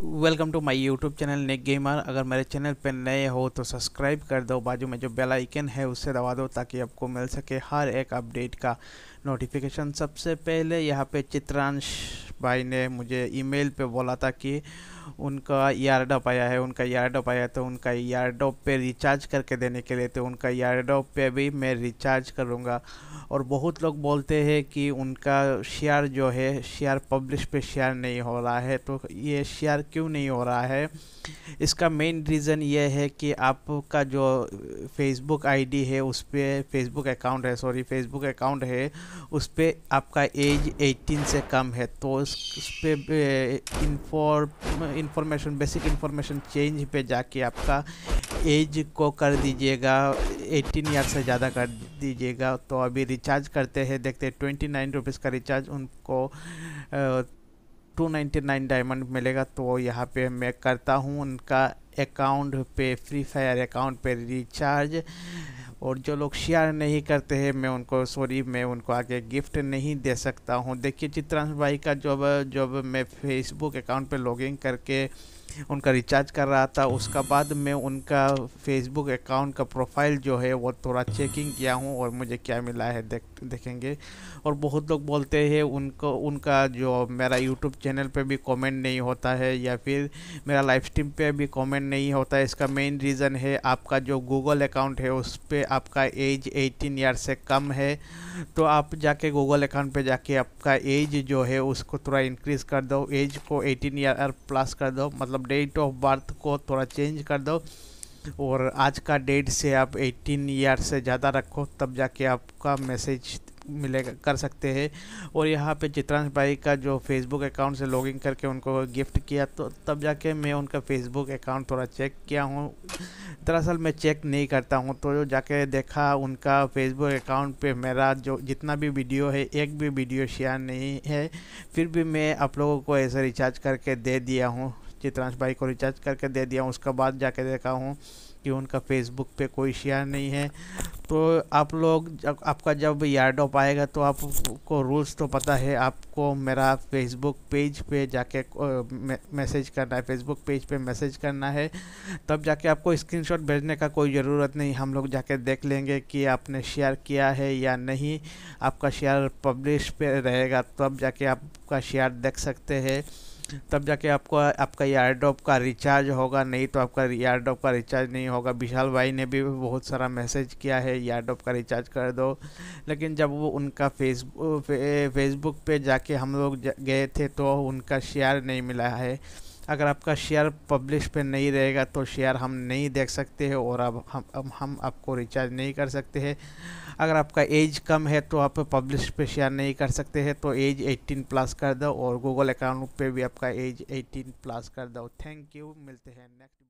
welcome to my YouTube channel नेक gamer अगर मेरे चैनल पर नए हो तो सब्सक्राइब कर दो बाजू में जो बेल आइकन है उससे दबा दो ताकि आपको मिल सके हर एक अपडेट का नोटिफिकेशन सबसे पहले यहाँ पे चित्रांश भाई ने मुझे ईमेल पे बोला था कि उनका यारडॉप आया है उनका यारडॉप आया तो उनका यारडॉप पे रिचार्ज करके देने के लिए तो उनका यारडॉप पे भी मैं रिचार्ज करूँगा और बहुत लोग बोलते हैं कि उनका शेयर जो है शेयर पब्लिश पे शेयर नहीं हो रहा है तो ये शेयर क्यों नहीं हो रहा है इसका मेन रीज़न ये है कि आपका जो फेसबुक आईडी है उस पर फेसबुक अकाउंट है सॉरी फेसबुक अकाउंट है उस पर आपका एज 18 से कम है तो उस पर inform information basic information change पे जाके आपका एज को कर दीजिएगा 18 ईयर से ज़्यादा कर दीजिएगा तो अभी रिचार्ज करते हैं देखते हैं ट्वेंटी नाइन रुपीज़ का रिचार्ज उनको टू नाइन्टी नाइन डायमंड मिलेगा तो यहाँ पे मैं करता हूँ उनका अकाउंट पे फ्री फायर अकाउंट पे रिचार्ज और जो लोग शेयर नहीं करते हैं मैं उनको सॉरी मैं उनको आगे गिफ्ट नहीं दे सकता हूँ देखिए चित्रांश भाई का जब जब मैं फेसबुक अकाउंट पर लॉगिन करके उनका रिचार्ज कर रहा था उसका बाद मैं उनका फेसबुक अकाउंट का प्रोफाइल जो है वो थोड़ा चेकिंग किया हूँ और मुझे क्या मिला है देख देखेंगे और बहुत लोग बोलते हैं उनको उनका जो मेरा यूट्यूब चैनल पर भी कॉमेंट नहीं होता है या फिर मेरा लाइव स्ट्रीम पर भी कॉमेंट नहीं होता है इसका मेन रीज़न है आपका जो गूगल अकाउंट है उस पर आपका एज एटीन ईयर से कम है तो आप जाके गूगल अकाउंट पे जाके आपका एज जो है उसको थोड़ा इंक्रीज़ कर दो एज को 18 ईयर प्लस कर दो मतलब डेट ऑफ बर्थ को थोड़ा चेंज कर दो और आज का डेट से आप 18 ईयर से ज़्यादा रखो तब जाके आपका मैसेज मिलेगा कर सकते हैं और यहाँ पे चित्रांश भाई का जो फेसबुक अकाउंट से लॉगिन करके उनको गिफ्ट किया तो तब जाके मैं उनका फेसबुक अकाउंट थोड़ा चेक किया हूँ दरअसल मैं चेक नहीं करता हूँ तो जाके देखा उनका फेसबुक अकाउंट पे मेरा जो जितना भी वीडियो है एक भी वीडियो शेयर नहीं है फिर भी मैं आप लोगों को ऐसे रिचार्ज करके दे दिया हूँ चित्रांश भाई को रिचार्ज करके दे दिया उसके बाद जाके देखा हूँ कि उनका फेसबुक पे कोई शेयर नहीं है तो आप लोग जब आपका जब यार्ड ऑफ आएगा तो आपको रूल्स तो पता है आपको मेरा फेसबुक पेज पे जाके मैसेज करना है फेसबुक पेज पे मैसेज करना है तब जाके आपको स्क्रीनशॉट भेजने का कोई ज़रूरत नहीं हम लोग जाके देख लेंगे कि आपने शेयर किया है या नहीं आपका शेयर पब्लिश पे रहेगा तब जाके आपका शेयर देख सकते हैं तब जाके आपको आपका ड्रॉप का रिचार्ज होगा नहीं तो आपका एयर ड्रॉप का रिचार्ज नहीं होगा विशाल भाई ने भी बहुत सारा मैसेज किया है ड्रॉप का रिचार्ज कर दो लेकिन जब वो उनका फेसबुक फेसबुक पे जाके हम लोग गए थे तो उनका शेयर नहीं मिला है अगर आपका शेयर पब्लिश पे नहीं रहेगा तो शेयर हम नहीं देख सकते हैं और अब हम अब हम आपको रिचार्ज नहीं कर सकते हैं अगर आपका एज कम है तो आप पब्लिश पे शेयर नहीं कर सकते हैं तो एज 18 प्लस कर दो और गूगल अकाउंट पे भी आपका एज 18 प्लस कर दो थैंक यू मिलते हैं नेक्स्ट